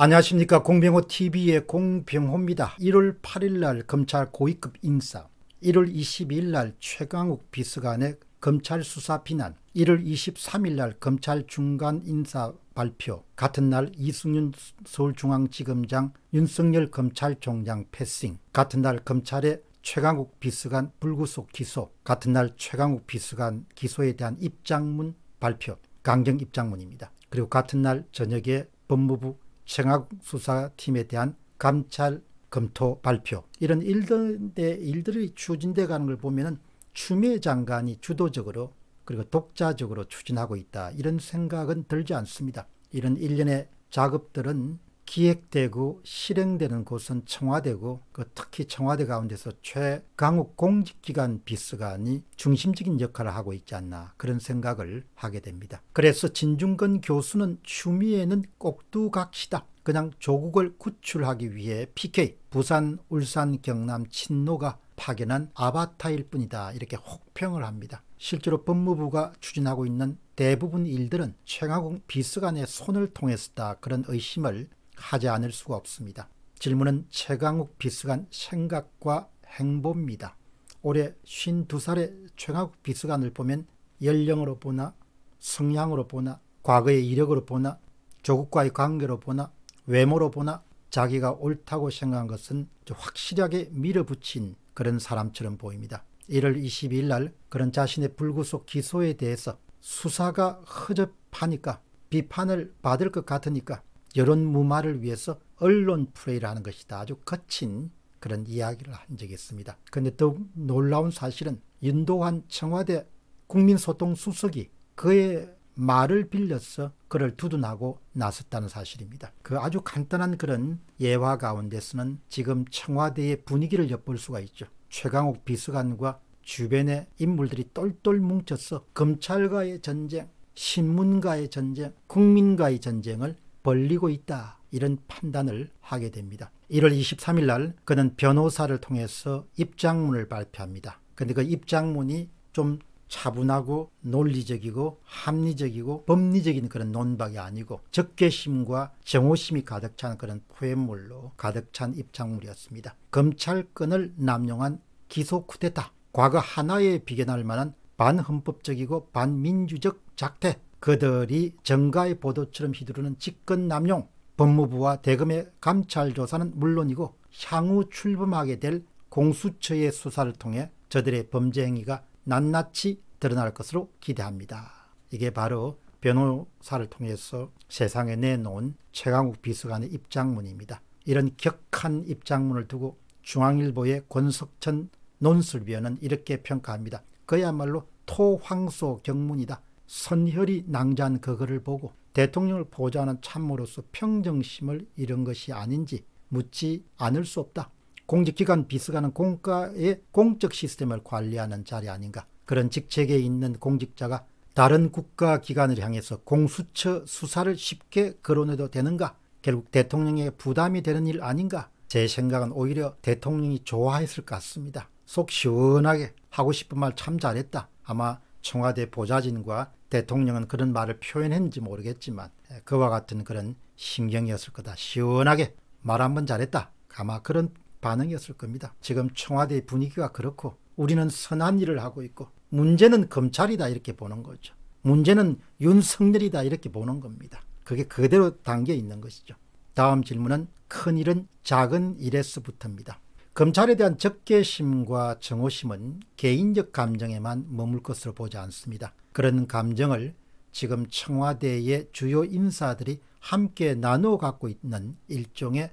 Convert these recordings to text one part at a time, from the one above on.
안녕하십니까 공병호 TV의 공병호입니다. 1월 8일 날 검찰 고위급 인사 1월 22일 날 최강욱 비서관의 검찰 수사 비난 1월 23일 날 검찰 중간 인사 발표 같은 날 이승윤 서울중앙지검장 윤석열 검찰총장 패싱 같은 날 검찰의 최강욱 비서관 불구속 기소 같은 날 최강욱 비서관 기소에 대한 입장문 발표 강경 입장문입니다. 그리고 같은 날 저녁에 법무부 청학수사팀에 대한 감찰 검토 발표 이런 일들에 일들이 추진돼 가는 걸 보면은 추미애 장관이 주도적으로 그리고 독자적으로 추진하고 있다 이런 생각은 들지 않습니다. 이런 일련의 작업들은 기획되고 실행되는 곳은 청와대고 그 특히 청와대 가운데서 최강욱 공직기관 비서관이 중심적인 역할을 하고 있지 않나 그런 생각을 하게 됩니다. 그래서 진중근 교수는 추미애는 꼭두각시다. 그냥 조국을 구출하기 위해 PK 부산 울산 경남 친노가 파견한 아바타일 뿐이다 이렇게 혹평을 합니다. 실제로 법무부가 추진하고 있는 대부분 일들은 최강욱 비서관의 손을 통해서다 그런 의심을 하지 않을 수가 없습니다. 질문은 최강욱 비서관 생각과 행보입니다. 올해 52살의 최강욱 비서관을 보면 연령으로 보나 성향으로 보나 과거의 이력으로 보나 조국과의 관계로 보나 외모로 보나 자기가 옳다고 생각한 것은 확실하게 밀어붙인 그런 사람처럼 보입니다. 1월 22일 날 그런 자신의 불구속 기소에 대해서 수사가 허접하니까 비판을 받을 것 같으니까 여론 무마를 위해서 언론 프레이라는 것이다. 아주 거친 그런 이야기를 한 적이 있습니다. 그런데 더 놀라운 사실은 윤도환 청와대 국민소통수석이 그의 말을 빌려서 그를 두둔하고 나섰다는 사실입니다. 그 아주 간단한 그런 예화 가운데서는 지금 청와대의 분위기를 엿볼 수가 있죠. 최강욱 비서관과 주변의 인물들이 똘똘 뭉쳐서 검찰과의 전쟁, 신문과의 전쟁, 국민과의 전쟁을 벌리고 있다. 이런 판단을 하게 됩니다. 1월 23일 날 그는 변호사를 통해서 입장문을 발표합니다. 근데 그 입장문이 좀 차분하고 논리적이고 합리적이고 법리적인 그런 논박이 아니고 적개심과 정호심이 가득 찬 그런 포엠물로 가득 찬 입장물이었습니다. 검찰권을 남용한 기소 쿠데타 과거 하나에 비견할 만한 반헌법적이고 반민주적 작태 그들이 정가의 보도처럼 휘두르는 직권 남용, 법무부와 대검의 감찰 조사는 물론이고 향후 출범하게 될 공수처의 수사를 통해 저들의 범죄 행위가 낱낱이 드러날 것으로 기대합니다. 이게 바로 변호사를 통해서 세상에 내놓은 최강욱 비서관의 입장문입니다. 이런 격한 입장문을 두고 중앙일보의 권석천 논술위원은 이렇게 평가합니다. 그야말로 토황소 경문이다. 선혈이 낭자한 그거를 보고 대통령을 보좌하는 참모로서 평정심을 잃은 것이 아닌지 묻지 않을 수 없다. 공직기관 비서관은 공과의 공적 시스템을 관리하는 자리 아닌가. 그런 직책에 있는 공직자가 다른 국가기관을 향해서 공수처 수사를 쉽게 거론해도 되는가? 결국 대통령의 부담이 되는 일 아닌가? 제 생각은 오히려 대통령이 좋아했을 것 같습니다. 속 시원하게 하고 싶은 말 참 잘했다. 아마 청와대 보좌진과 대통령은 그런 말을 표현했는지 모르겠지만 예, 그와 같은 그런 심경이었을 거다. 시원하게 말한번 잘했다. 아마 그런 반응이었을 겁니다. 지금 청와대 의 분위기가 그렇고 우리는 선한 일을 하고 있고 문제는 검찰이다 이렇게 보는 거죠. 문제는 윤석열이다 이렇게 보는 겁니다. 그게 그대로 담겨 있는 것이죠. 다음 질문은 큰 일은 작은 일에서부터입니다. 검찰에 대한 적개심과 정오심은 개인적 감정에만 머물 것으로 보지 않습니다. 그런 감정을 지금 청와대의 주요 인사들이 함께 나누어 갖고 있는 일종의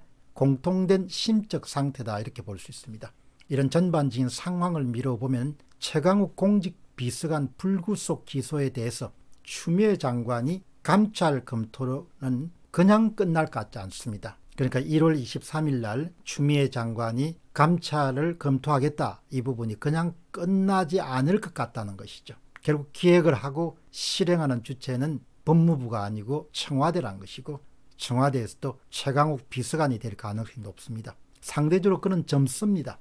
공통된 심적 상태다 이렇게 볼 수 있습니다. 이런 전반적인 상황을 미뤄보면 최강욱 공직 비서관 불구속 기소에 대해서 추미애 장관이 감찰 검토는 그냥 끝날 것 같지 않습니다. 그러니까 1월 23일 날 추미애 장관이 감찰을 검토하겠다 이 부분이 그냥 끝나지 않을 것 같다는 것이죠. 결국 기획을 하고 실행하는 주체는 법무부가 아니고 청와대란 것이고 청와대에서도 최강욱 비서관이 될 가능성이 높습니다. 상대적으로 그는 젊습니다.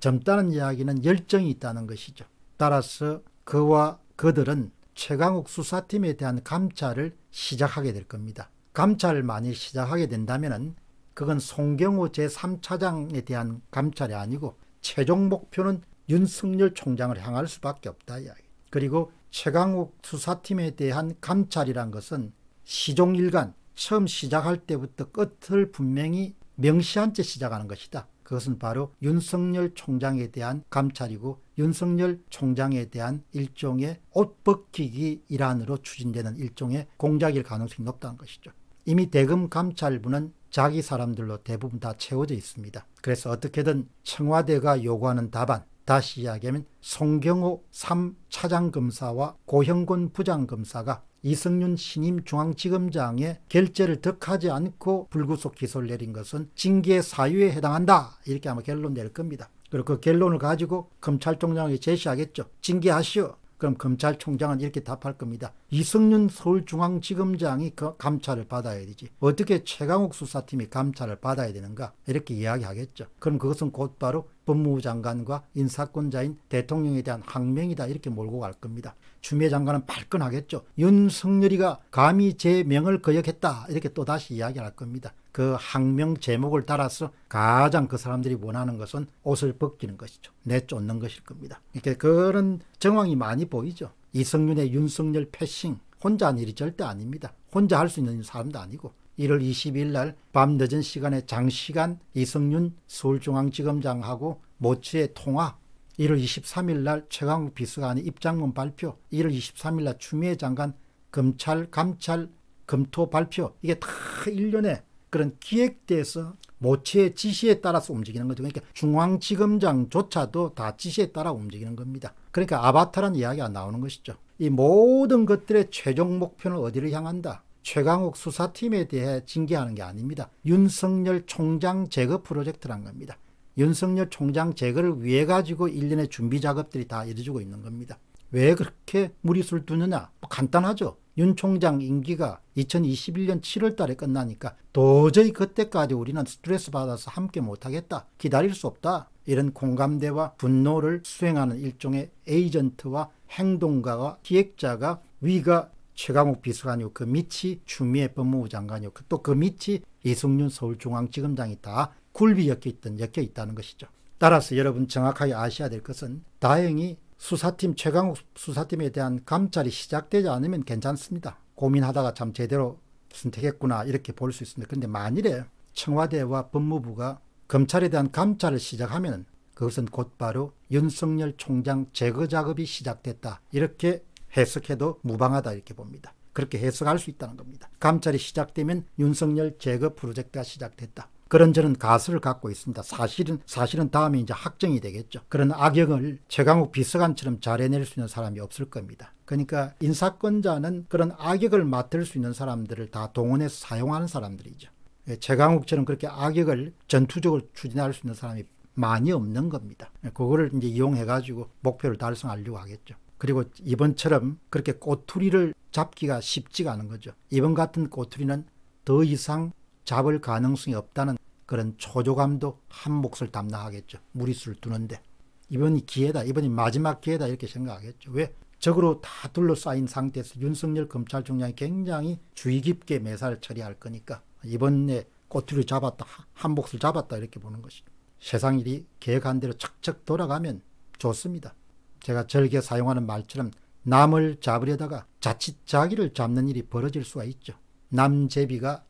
젊다는 네, 이야기는 열정이 있다는 것이죠. 따라서 그와 그들은 최강욱 수사팀에 대한 감찰을 시작하게 될 겁니다. 감찰을 많이 시작하게 된다면 그건 송경호 제3차장에 대한 감찰이 아니고 최종 목표는 윤석열 총장을 향할 수밖에 없다 이야기. 그리고 최강욱 수사팀에 대한 감찰이란 것은 시종일관 처음 시작할 때부터 끝을 분명히 명시한 채 시작하는 것이다. 그것은 바로 윤석열 총장에 대한 감찰이고 윤석열 총장에 대한 일종의 옷벗기기 일환으로 추진되는 일종의 공작일 가능성이 높다는 것이죠. 이미 대금 감찰부는 자기 사람들로 대부분 다 채워져 있습니다. 그래서 어떻게든 청와대가 요구하는 답안, 다시 이야기하면 송경호 3차장검사와 고형곤 부장검사가 이승윤 신임 중앙지검장의 결재를 득하지 않고 불구속 기소를 내린 것은 징계 사유에 해당한다. 이렇게 아마 결론 낼 겁니다. 그리고 그 결론을 가지고 검찰총장에게 제시하겠죠. 징계하시오. 그럼 검찰총장은 이렇게 답할 겁니다. 이승윤 서울중앙지검장이 그 감찰을 받아야 되지. 어떻게 최강욱 수사팀이 감찰을 받아야 되는가 이렇게 이야기하겠죠. 그럼 그것은 곧바로 법무부 장관과 인사권자인 대통령에 대한 항명이다 이렇게 몰고 갈 겁니다. 추미애 장관은 발끈하겠죠. 윤석열이가 감히 제 명을 거역했다 이렇게 또다시 이야기할 겁니다. 그 항명 제목을 따라서 가장 그 사람들이 원하는 것은 옷을 벗기는 것이죠. 내쫓는 것일 겁니다. 이렇게 그런 정황이 많이 보이죠. 이성윤의 윤석열 패싱 혼자 한 일이 절대 아닙니다. 혼자 할 수 있는 사람도 아니고 1월 22일 날밤 늦은 시간에 장시간 이성윤 서울중앙지검장하고 모츠의 통화 1월 23일 날 최강욱 비서관의 입장문 발표 1월 23일 날 추미애 장관 검찰 감찰 검토 발표 이게 다 일련의 그런 기획돼서 모체의 지시에 따라서 움직이는 거죠. 그러니까 중앙지검장조차도 다 지시에 따라 움직이는 겁니다. 그러니까 아바타란 이야기가 나오는 것이죠. 이 모든 것들의 최종 목표는 어디를 향한다. 최강욱 수사팀에 대해 징계하는 게 아닙니다. 윤석열 총장 제거 프로젝트란 겁니다. 윤석열 총장 제거를 위해 가지고 일련의 준비 작업들이 다 이루어지고 있는 겁니다. 왜 그렇게 무리수를 두느냐? 뭐 간단하죠. 윤 총장 임기가 2021년 7월 달에 끝나니까 도저히 그때까지 우리는 스트레스 받아서 함께 못하겠다. 기다릴 수 없다. 이런 공감대와 분노를 수행하는 일종의 에이전트와 행동가와 기획자가 위가 최강욱 비서관이고 그 밑이 추미애 법무부 장관이고 그 또그 밑이 이승윤 서울중앙지검장이 다 굴비 엮여 있던 엮여 있다는 것이죠. 따라서 여러분 정확하게 아셔야 될 것은 다행히 수사팀 최강욱 수사팀에 대한 감찰이 시작되지 않으면 괜찮습니다. 고민하다가 참 제대로 선택했구나 이렇게 볼 수 있습니다. 그런데 만일에 청와대와 법무부가 검찰에 대한 감찰을 시작하면 그것은 곧바로 윤석열 총장 제거 작업이 시작됐다 이렇게 해석해도 무방하다 이렇게 봅니다. 그렇게 해석할 수 있다는 겁니다. 감찰이 시작되면 윤석열 제거 프로젝트가 시작됐다. 그런 저런 가설을 갖고 있습니다. 사실은 사실은 다음에 이제 확정이 되겠죠. 그런 악역을 최강욱 비서관처럼 잘해낼 수 있는 사람이 없을 겁니다. 그러니까 인사권자는 그런 악역을 맡을 수 있는 사람들을 다 동원해서 사용하는 사람들이죠. 예, 최강욱처럼 그렇게 악역을 전투적으로 추진할 수 있는 사람이 많이 없는 겁니다. 예, 그거를 이제 이용해가지고 목표를 달성하려고 하겠죠. 그리고 이번처럼 그렇게 꼬투리를 잡기가 쉽지가 않은 거죠. 이번 같은 꼬투리는 더 이상 잡을 가능성이 없다는 그런 초조감도 한 몫을 담당하겠죠. 무리수를 두는데. 이번이 기회다. 이번이 마지막 기회다. 이렇게 생각하겠죠. 왜? 적으로 다 둘러싸인 상태에서 윤석열 검찰총장이 굉장히 주의 깊게 매사를 처리할 거니까 이번에 꼬투리 잡았다. 한 몫을 잡았다. 이렇게 보는 것이죠. 세상 일이 계획한 대로 척척 돌아가면 좋습니다. 제가 절개 사용하는 말처럼 남을 잡으려다가 자칫 자기를 잡는 일이 벌어질 수가 있죠. 남제비가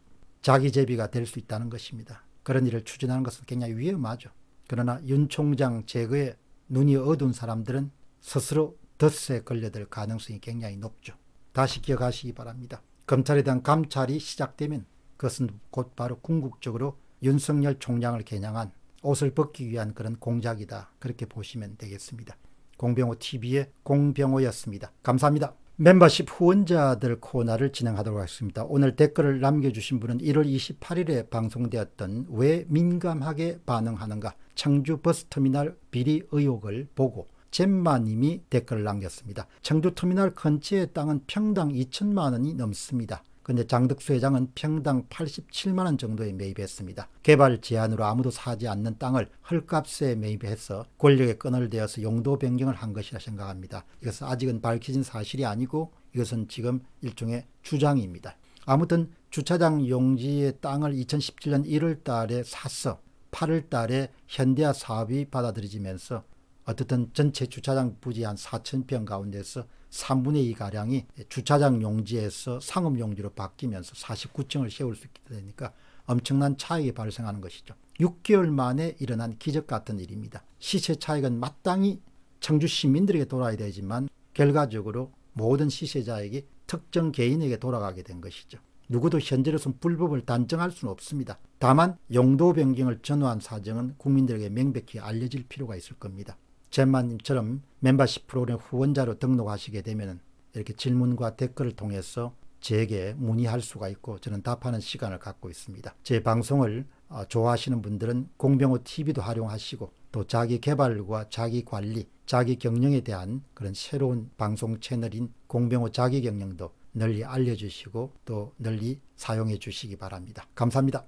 자기 제비가 될 수 있다는 것입니다. 그런 일을 추진하는 것은 굉장히 위험하죠. 그러나 윤 총장 제거에 눈이 어두운 사람들은 스스로 덫에 걸려들 가능성이 굉장히 높죠. 다시 기억하시기 바랍니다. 검찰에 대한 감찰이 시작되면 그것은 곧바로 궁극적으로 윤석열 총장을 겨냥한 옷을 벗기 위한 그런 공작이다. 그렇게 보시면 되겠습니다. 공병호TV의 공병호였습니다. 감사합니다. 멤버십 후원자들 코너를 진행하도록 하겠습니다. 오늘 댓글을 남겨주신 분은 1월 28일에 방송되었던 왜 민감하게 반응하는가 청주 버스터미널 비리 의혹을 보고 잼마님이 댓글을 남겼습니다. 청주 터미널 근처의 땅은 평당 2천만 원이 넘습니다. 근데 장덕수 회장은 평당 87만 원 정도에 매입했습니다. 개발 제한으로 아무도 사지 않는 땅을 헐값에 매입해서 권력에 끈을 대어서 용도 변경을 한 것이라 생각합니다. 이것은 아직은 밝혀진 사실이 아니고 이것은 지금 일종의 주장입니다. 아무튼 주차장 용지의 땅을 2017년 1월 달에 샀어. 8월 달에 현대화 사업이 받아들여지면서 어쨌든 전체 주차장 부지 한 4,000평 가운데서 3분의 2가량이 주차장 용지에서 상업 용지로 바뀌면서 49층을 세울 수 있게 되니까 엄청난 차익이 발생하는 것이죠. 6개월 만에 일어난 기적 같은 일입니다. 시세 차익은 마땅히 청주 시민들에게 돌아야 되지만 결과적으로 모든 시세자에게 특정 개인에게 돌아가게 된 것이죠. 누구도 현재로선 불법을 단정할 수는 없습니다. 다만 용도 변경을 전후한 사정은 국민들에게 명백히 알려질 필요가 있을 겁니다. 제마님처럼 멤버십 프로그램 후원자로 등록하시게 되면 이렇게 질문과 댓글을 통해서 제게 문의할 수가 있고 저는 답하는 시간을 갖고 있습니다. 제 방송을 어, 좋아하시는 분들은 공병호 TV도 활용하시고 또 자기 개발과 자기 관리, 자기 경영에 대한 그런 새로운 방송 채널인 공병호 자기 경영도 널리 알려주시고 또 널리 사용해 주시기 바랍니다. 감사합니다.